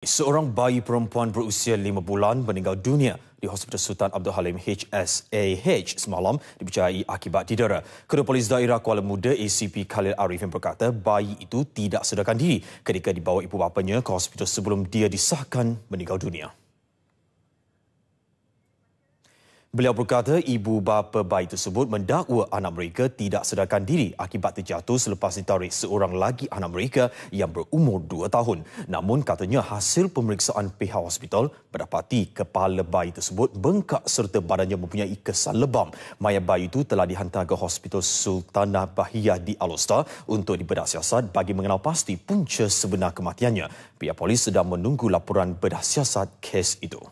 Seorang bayi perempuan berusia lima bulan meninggal dunia di Hospital Sultan Abdul Halim HSAH semalam dipercayai akibat didera. Ketua Polis Daerah Kuala Muda ACP Khalil Arifin berkata bayi itu tidak sedarkan diri ketika dibawa ibu bapanya ke hospital sebelum dia disahkan meninggal dunia. Beliau berkata ibu bapa bayi tersebut mendakwa anak mereka tidak sedarkan diri akibat terjatuh selepas ditarik seorang lagi anak mereka yang berumur 2 tahun. Namun katanya hasil pemeriksaan pihak hospital mendapati kepala bayi tersebut bengkak serta badannya mempunyai kesan lebam. Mayat bayi itu telah dihantar ke Hospital Sultanah Bahiyah di Alostar untuk dibedah siasat bagi mengenal pasti punca sebenar kematiannya. Pihak polis sedang menunggu laporan bedah siasat kes itu.